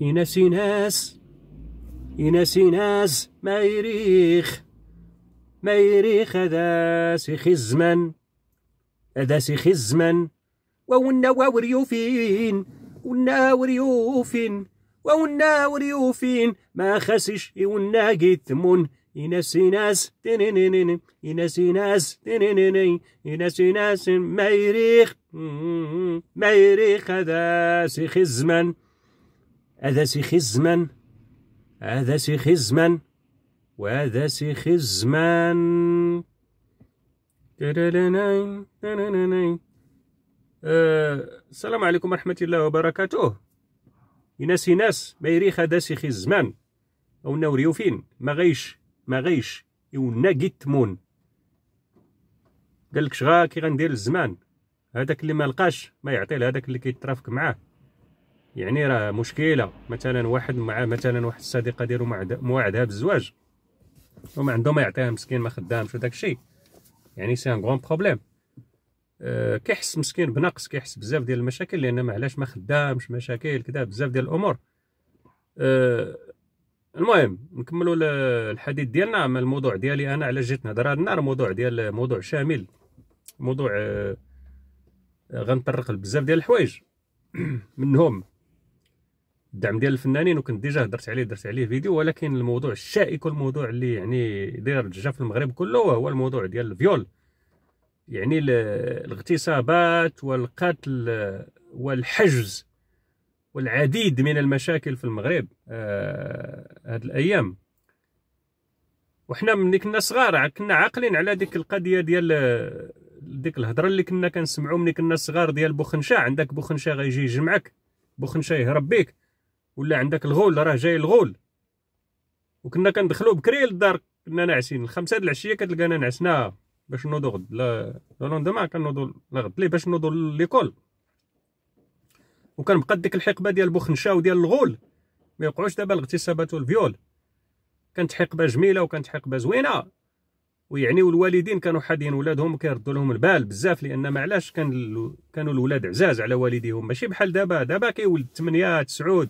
ينسي ناس ينسي ناس ما يريخ ما يريخ هذا سي الزمن هذا سي الزمن وونا وريوفين ونا وريوفين وونا وريوفين ما خسش يونا قيتمون ينسي ناس تنينينين ينسي ناس تنينينين ينسي ناس ما يريخ ما يريخ هذا سي الزمن هذا سي خزمان هذا سي خزمان وهذا سي خزمان أه السلام عليكم ورحمة الله وبركاته يناس ناس ما يريخ هذا سي خزمان أو نوريو فين ما غيش ما غيش يونا قيتمون قالك شغا كي غندير الزمان هذاك اللي ما لقاش ما يعطي لهذاك اللي كيترافق معاه يعني راه مشكله مثلا واحد مع مثلا واحد الصديقه ديالو موعدها بالزواج وما عنده ما يعطيها مسكين ما خدامش وداك الشيء يعني سي ان غون بروبليم أه كيحس مسكين بنقص كيحس بزاف ديال المشاكل لان علاش ما خدامش مشاكل كذا بزاف ديال الامور أه المهم نكملوا الحديث ديالنا مع الموضوع ديالي انا على جيت نهضر هذا النهار موضوع ديال موضوع شامل موضوع أه غنطرق لبزاف ديال الحوايج منهم الدعم ديال الفنانين وكنت ديجا هدرت عليه درت عليه فيديو ولكن الموضوع الشائك والموضوع اللي يعني داير ضجه في المغرب كله هو الموضوع ديال الفيول يعني الاغتصابات والقتل والحجز والعديد من المشاكل في المغرب آه، هاد الايام وحنا ملي كنا صغار كنا عاقلين على ديك القضيه ديال ديك الهضره اللي كنا كنسمعوا ملي كنا صغار ديال بوخنشا عندك بوخنشا غيجي يجمعك بوخنشا يهرب بيك ولا عندك الغول راه جاي الغول وكنا كندخلو بكري للدار كنا ناعسين الخمسة د العشية كتلقانا نعسنا باش نوضو غد لا لوندما كنوضو لغد ليه باش نوضو ليكول وكنبقى ديك الحقبة ديال بوخنشا وديال الغول ميوقعوش دابا الاغتصابات والفيول كانت حقبة جميلة وكانت حقبة زوينة ويعني والوالدين كانوا حادين ولادهم كيردوا لهم البال بزاف لان ما علاش كان كانوا الولاد عزاز على والديهم ماشي بحال دابا دابا كيولد 8 9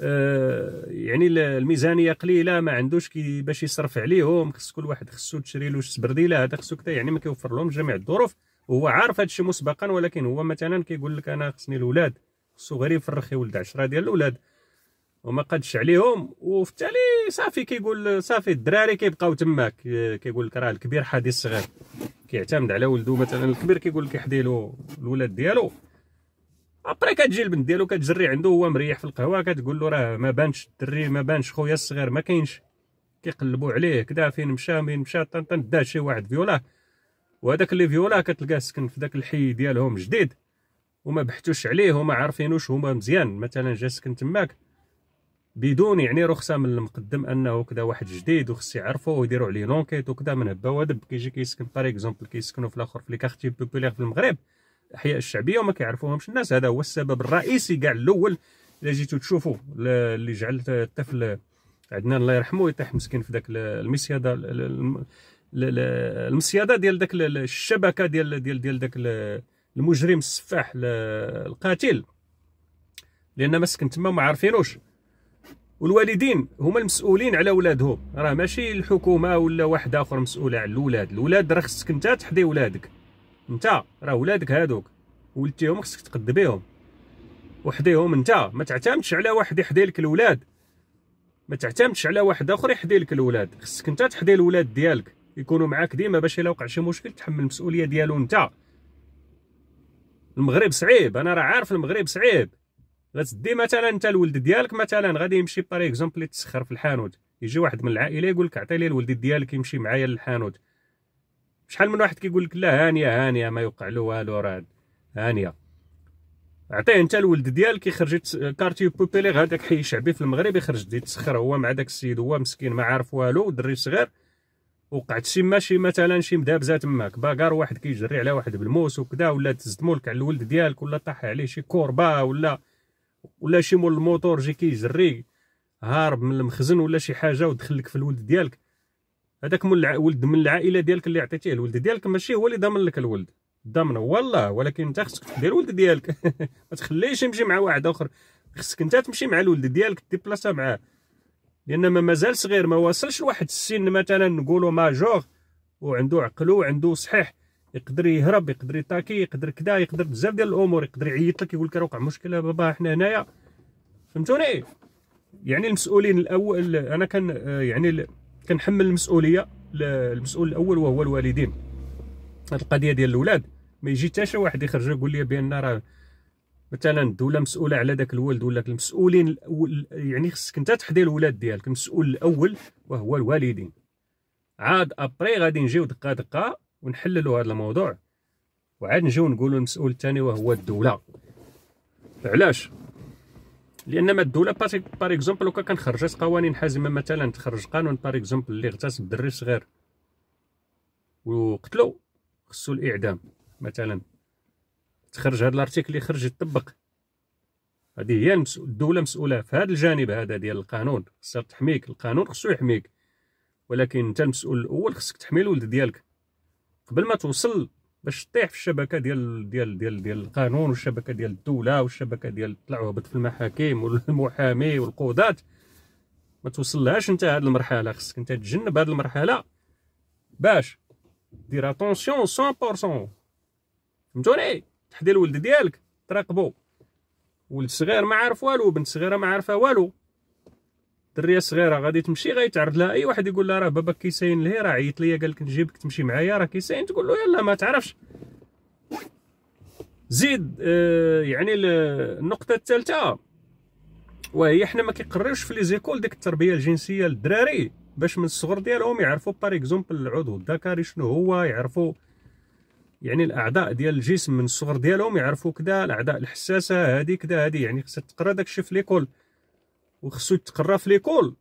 آه، يعني الميزانيه قليله ما عندوش كي باش يصرف عليهم خص كل واحد خصو تشري له سبرديله هذا خصو كذا يعني ما كيوفر لهم جميع الظروف وهو عارف هذا الشيء مسبقا ولكن هو مثلا كيقول لك انا خصني الاولاد خصو غير يفرخ يولد 10 ديال الاولاد وما قادش عليهم وفي التالي صافي كيقول صافي الدراري كيبقاو تماك كيقول لك راه الكبير حادي الصغير كيعتمد على ولده مثلا الكبير كيقول لك يحدي له الولاد ديالو ابري كتجي البنت ديالو كتجري عنده هو مريح في القهوه كتقول له راه ما بانش الدري ما بانش خويا الصغير ما كاينش كيقلبوا عليه كدا فين مشى مين مشى طنطن شي واحد فيولا وهذاك اللي فيولا كتلقاه سكن في داك الحي ديالهم جديد وما بحثوش عليه وما عارفينوش هما مزيان مثلا جا سكن تماك بدون يعني رخصه من المقدم انه كدا واحد جديد وخص يعرفوا ويديروا عليه لونكيت وكدا من هبا ودب كيجي كيسكن باريكزومبل كيسكنوا في الاخر في لي كارتي بوبولير في المغرب الاحياء الشعبيه وما كيعرفوهمش الناس هذا هو السبب الرئيسي كاع الاول الا جيتو تشوفوا اللي جعل الطفل عدنان الله يرحمه يطيح مسكين في ذاك المسياده المصياده ديال ذاك الشبكه ديال ديال ديال ذاك المجرم السفاح القاتل لان مسكن تما ما عارفينوش والوالدين هما المسؤولين على ولادهم راه ماشي الحكومه ولا واحد اخر مسؤول على الاولاد الاولاد راه خصك انت تحضي ولادك انت راه ولادك هادوك ولدتيهم خصك تقد بهم وحديهم انت ما تعتمدش على واحد يحدي لك الولاد ما تعتمدش على واحد اخر يحدي لك الولاد خصك انت تحدي الولاد ديالك يكونوا معاك ديما باش الا وقع شي مشكل تحمل المسؤوليه ديالو انت المغرب صعيب انا راه عارف المغرب صعيب غتدي مثلا انت الولد ديالك مثلا غادي يمشي باريكزومبل يتسخر في الحانوت يجي واحد من العائله يقول لك عطي لي الولد ديالك يمشي معايا للحانوت شحال من واحد كيقول لك لا هانيه هانيه ما يوقع له والو راه هانيه عطيه انت الولد ديالك يخرج كارتي بوبيليغ هذاك حي شعبي في المغرب يخرج يتسخر هو مع داك السيد هو مسكين ما عارف والو دري صغير وقعت شي ماشي مثلا شي مدابزه تماك باكار واحد كيجري على واحد بالموس وكذا ولا تزدموا لك على الولد ديالك ولا طاح عليه شي كوربا ولا ولا شي مول الموتور جي كيجري هارب من المخزن ولا شي حاجه ودخل لك في الولد ديالك هذاك ولد من العائله ديالك اللي عطيتيه الولد ديالك ماشي هو اللي ضامن لك الولد هو والله ولكن انت خصك دير الولد ديالك ما تخليش يمشي مع واحد اخر خصك انت تمشي مع الولد ديالك بلاصه معاه لان ما مازال صغير ما واصلش لواحد السن مثلا نقولوا ماجور وعنده عقلو وعنده صحيح يقدر يهرب يقدر يطاكي يقدر كذا يقدر بزاف ديال الامور يقدر يعيط لك يقول لك راه وقع مشكله بابا حنا هنايا فهمتوني يعني المسؤولين الاول انا كان يعني كنحمل المسؤوليه المسؤول الاول وهو الوالدين هذه القضيه ديال الاولاد ما يجي حتى شي واحد يخرج يقول لي بان راه مثلا الدوله مسؤوله على ذاك الولد ولا المسؤولين يعني خصك انت تحضي الولاد ديالك المسؤول الاول وهو الوالدين عاد ابري غادي نجيو دقه دقه ونحللوا هذا الموضوع وعاد نجيو نقولوا المسؤول الثاني وهو الدوله علاش لان ما الدوله باغ اكزومبل لو كان خرجت قوانين حازمه مثلا تخرج قانون باغ اكزومبل اللي اغتصب الدري الصغير وقتلو خصو الاعدام مثلا تخرج هذا الارتيكل اللي خرج يطبق هذه هي الدوله مسؤوله في هذا الجانب هذا ديال القانون خصها تحميك القانون خصو يحميك ولكن انت المسؤول الاول خصك تحمي الولد ديالك قبل ما توصل باش تطيح في الشبكه ديال ديال ديال ديال القانون والشبكه ديال الدوله والشبكه ديال طلع وهبط في المحاكم والمحامي والقضاه ما توصلهاش انت هذه المرحله خصك انت تجنب هذه المرحله باش دير اتونسيون 100% فهمتوني تحدي الولد ديالك تراقبو ولد صغير ما عارف والو بنت صغيره ما عارفه والو دريه صغيره غادي تمشي غيتعرض لها اي واحد يقول لها راه باباك كيساين لهي راه عيط ليا قال لك نجيبك تمشي معايا راه كيساين تقول له يلا ما تعرفش زيد آه، يعني النقطه الثالثه وهي حنا ما كيقريوش في لي زيكول ديك التربيه الجنسيه للدراري باش من الصغر ديالهم يعرفوا باريكزومبل اكزومبل العضو الذكري شنو هو يعرفوا يعني الاعضاء ديال الجسم من الصغر ديالهم يعرفوا كذا الاعضاء الحساسه هذه كذا هذه يعني خصك تقرا داكشي في ليكول وخصو يتقرا في ليكول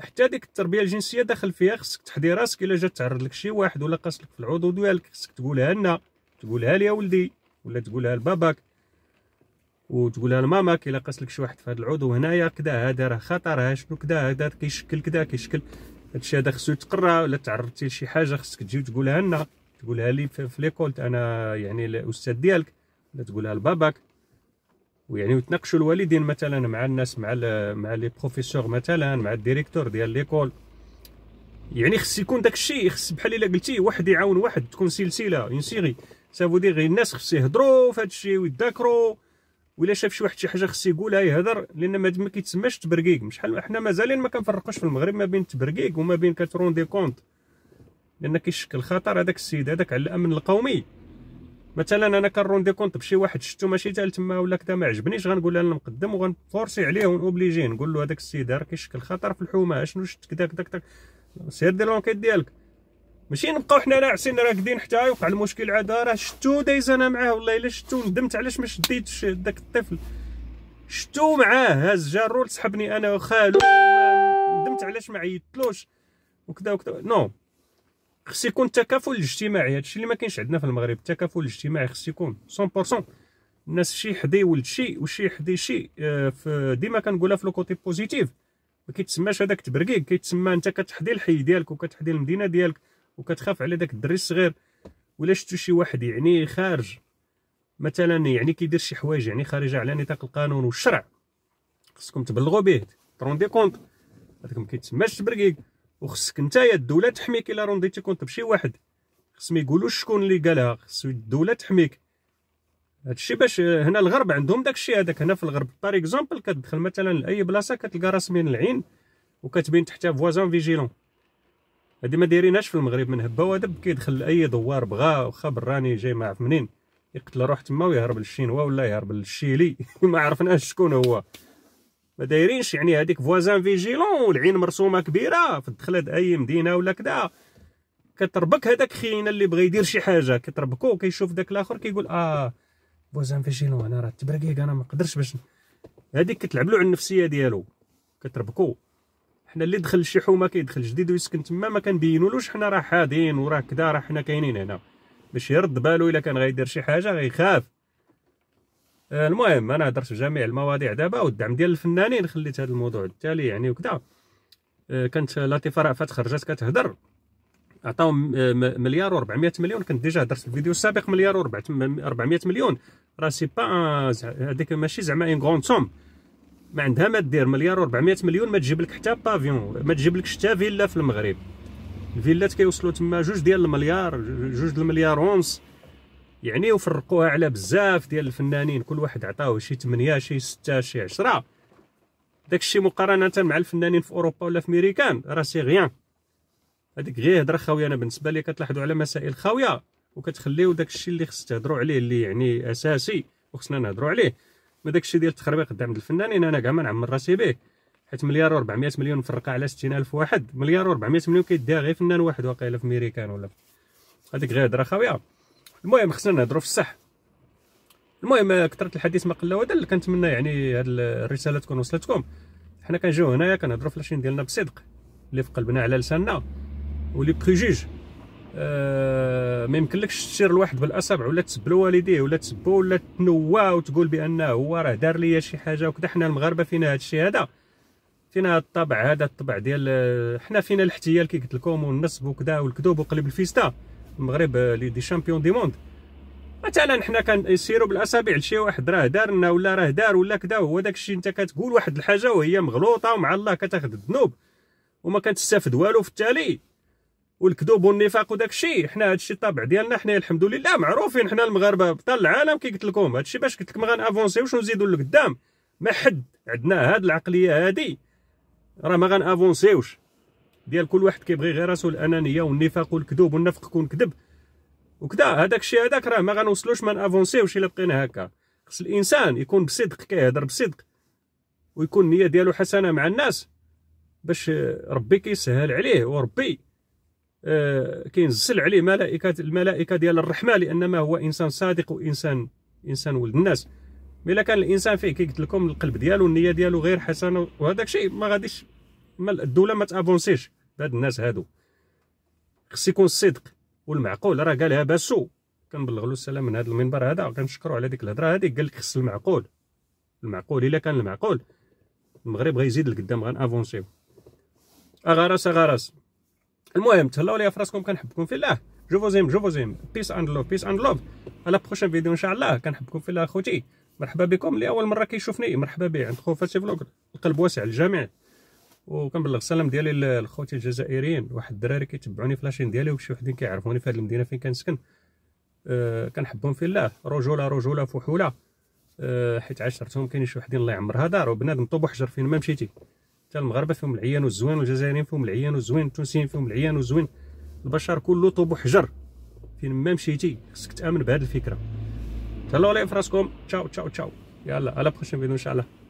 حتى ديك التربيه الجنسيه داخل فيها خصك تحدي راسك الا جا تعرض لك شي واحد ولا قاص لك في العضو ديالك خصك تقولها لنا تقولها لي يا ولدي ولا تقولها لباباك وتقولها لماماك الا قاص لك شي واحد في هذا العضو هنايا كدا هذا راه خطر ها شنو كدا هذا كيشكل كدا كيشكل هادشي هذا خصو يتقرا ولا تعرضتي لشي حاجه خصك تجي وتقولها لنا تقولها لي في ليكول انا يعني الاستاذ ديالك ولا تقولها لباباك ويعني وتناقشوا الوالدين مثلا مع الناس مع مع لي بروفيسور مثلا مع الديريكتور ديال ليكول يعني خص يكون داك الشيء خص بحال الا قلتي واحد يعاون واحد تكون سلسله اون سيري سافو دي غير الناس خص يهضروا في هذا الشيء ويتذاكروا ولا شاف شي واحد شي حاجه خص يقولها يهضر لان ما كيتسماش تبرقيق شحال حنا مازالين ما كنفرقوش في المغرب ما بين تبرقيق وما بين دي كونت لان كيشكل خطر هذاك السيد هذاك على الامن القومي مثلا انا كنروندي كونت بشي واحد شفتو ماشي تال تما ولا كذا ما عجبنيش غنقول انا المقدم وغنفورسي عليه ونوبليجيه نقول له هذاك السيد راه كيشكل خطر في الحومه اشنو شفت كذا كذا كذا سير دير لونكيت ديالك ماشي نبقاو حنا ناعسين راكدين حتى يوقع المشكل عاد راه شتو دايز انا معاه والله الا شتو ندمت علاش ما شديتش داك الطفل شتو معاه هاز جارو سحبني انا وخالو ندمت علاش ما عيطتلوش وكذا وكذا نو no. خص يكون التكافل الاجتماعي هادشي اللي ما كاينش عندنا في المغرب التكافل الاجتماعي خص يكون 100% الناس شي حدي ولد شي وشي حدي شي آه، ديما كنقولها في كوتي بوزيتيف ما كيتسماش هذاك تبرقيق كيتسمى انت كتحدي الحي ديالك وكتحدي المدينه ديالك وكتخاف على داك الدري الصغير ولا شفتو شي واحد يعني خارج مثلا يعني كيدير شي حوايج يعني خارجه على نطاق القانون والشرع خصكم تبلغوا به تروندي كونط هذاك ما كيتسماش تبرقيق وخصك نتايا الدوله تحميك الا رونديتي كنت بشي واحد خصهم يقولوا شكون اللي قالها خص الدوله تحميك هادشي باش آه، هنا الغرب عندهم داكشي هذاك هنا في الغرب باريكزومبل اكزومبل كتدخل مثلا لاي بلاصه كتلقى من العين وكتبين تحتها فوازان فيجيلون هادي ما دايريناش في المغرب من هبه ودب كيدخل لاي دوار بغا واخا براني جاي ما عرف منين يقتل روح تما ويهرب للشينوا ولا يهرب للشيلي ما عرفناش شكون هو ما دايرينش يعني هذيك فوازان فيجيلون والعين مرسومه كبيره في الدخله اي مدينه ولا كذا كتربك هذاك خينا اللي بغى يدير شي حاجه كتربكو كيشوف داك الاخر كيقول اه فوازان فيجيلون انا راه تبرقيق انا ما نقدرش باش هذيك كتلعب له على النفسيه ديالو كتربكو حنا اللي دخل شي حومه كيدخل جديد ويسكن تما ما كنبينولوش حنا راه حادين وراه كذا راه حنا كاينين هنا باش يرد بالو الا كان غيدير شي حاجه غيخاف آه، المهم انا هدرت جميع المواضيع دابا والدعم ديال الفنانين خليت هذا الموضوع التالي يعني وكذا آه، كانت لطيفه رأفت خرجت كتهضر عطاو آه، مليار و400 مليون كنت ديجا هدرت في الفيديو السابق مليار و400 مليون راه سي با هذيك ماشي زعما ان غون سوم ما عندها ما دير مليار و400 مليون ما تجيب لك حتى بافيون ما تجيب لك حتى فيلا في المغرب الفيلات كيوصلوا تما جوج ديال المليار جوج المليار ونص يعني وفرقوها على بزاف ديال الفنانين كل واحد عطاوه شي 8 شي 6 شي 10 داكشي مقارنه مع الفنانين في اوروبا ولا في ميريكان راه سي غيان هذيك غير هضره خاويه انا بالنسبه لي كتلاحظوا على مسائل خاويه وكتخليو داكشي اللي خص تهضروا عليه اللي يعني اساسي وخصنا نهضروا عليه ما داكشي ديال التخربيق قدام الفنانين انا كاع ما نعمر راسي به حيت مليار و400 مليون مفرقه على 60000 واحد مليار و400 مليون كيديها غير فنان واحد واقيلا في ميريكان ولا هذيك غير هضره خاويه المهم خصنا نهضروا في الصح المهم كثرت الحديث ما قل ودل كنتمنى يعني هاد الرساله تكون وصلتكم حنا كنجيو هنايا كنهضروا في لاشين ديالنا بصدق اللي في قلبنا على لساننا ولي بريجيج آه، ما يمكنلكش تشير الواحد بالاصابع ولا تسب الوالديه ولا تسبو ولا تنوى وتقول بانه هو راه دار ليا شي حاجه وكذا حنا المغاربه فينا هذا الشيء هذا فينا هذا الطبع هذا الطبع ديال آه، حنا فينا الاحتيال كي قلت لكم والنصب وكذا والكذوب وقلب الفيستا المغرب آه، لي دي شامبيون دي موند مثلا حنا كنسيرو بالاصابع لشي واحد راه دار لنا ولا راه دار ولا كذا هو داك الشيء انت كتقول واحد الحاجه وهي مغلوطه ومع الله كتاخذ الذنوب وما كتستافد والو في التالي والكذوب والنفاق وداك الشيء حنا هذا الشيء الطبع ديالنا حنا الحمد لله معروفين حنا المغاربه بطل العالم كي قلت لكم هذا الشيء باش قلت لكم غنافونسيوش نزيدوا لقدام ما حد عندنا هاد العقليه هادي راه ما غنافونسيوش ديال كل واحد كيبغي غير راسو الانانيه والنفاق والكذوب والنفق يكون كذب وكذا هذاك الشيء هذاك راه ما غنوصلوش ما نافونسيوش الا بقينا هكا خص الانسان يكون بصدق كيهضر بصدق ويكون النيه ديالو حسنه مع الناس باش ربي كيسهل عليه وربي آه كينزل عليه ملائكه الملائكه ديال الرحمه لانما هو انسان صادق وانسان انسان ولد الناس الا كان الانسان فيه كي قلت لكم القلب ديالو النيه ديالو غير حسنه وهذاك الشيء ما غاديش الدوله ما تافونسيش بهاد الناس هادو خص يكون الصدق والمعقول راه قالها باسو كنبلغ له السلام من هذا المنبر هذا وكنشكرو على ديك الهضره هذيك قال لك خص المعقول المعقول الا كان المعقول المغرب غيزيد لقدام غنافونسيو اغرس اغرس المهم تهلاو ليا فراسكم كنحبكم في الله جو فوزيم جو فوزيم بيس اند لوف بيس اند لوف على بروشين فيديو ان شاء الله كنحبكم في الله اخوتي مرحبا بكم لاول مره كيشوفني مرحبا به عند خوفاتي فلوغ القلب واسع للجميع وكنبلغ السلام ديالي لخوتي الجزائريين واحد الدراري كيتبعوني في لاشين ديالي وشي وحدين كيعرفوني في هذه المدينه فين كنسكن أه كنحبهم في الله رجوله رجوله فحوله أه حيت عاشرتهم كاين شي وحدين الله يعمرها دار وبنادم طوب وحجر فين ما مشيتي حتى المغاربه فيهم العيان والزوين والجزائريين فيهم العيان والزوين التونسيين فيهم العيان والزوين البشر كله طوب وحجر فين ما مشيتي خصك تامن بهذه الفكره تهلاو عليكم فراسكم تشاو تشاو تشاو يلا على بخشين فيديو ان شاء الله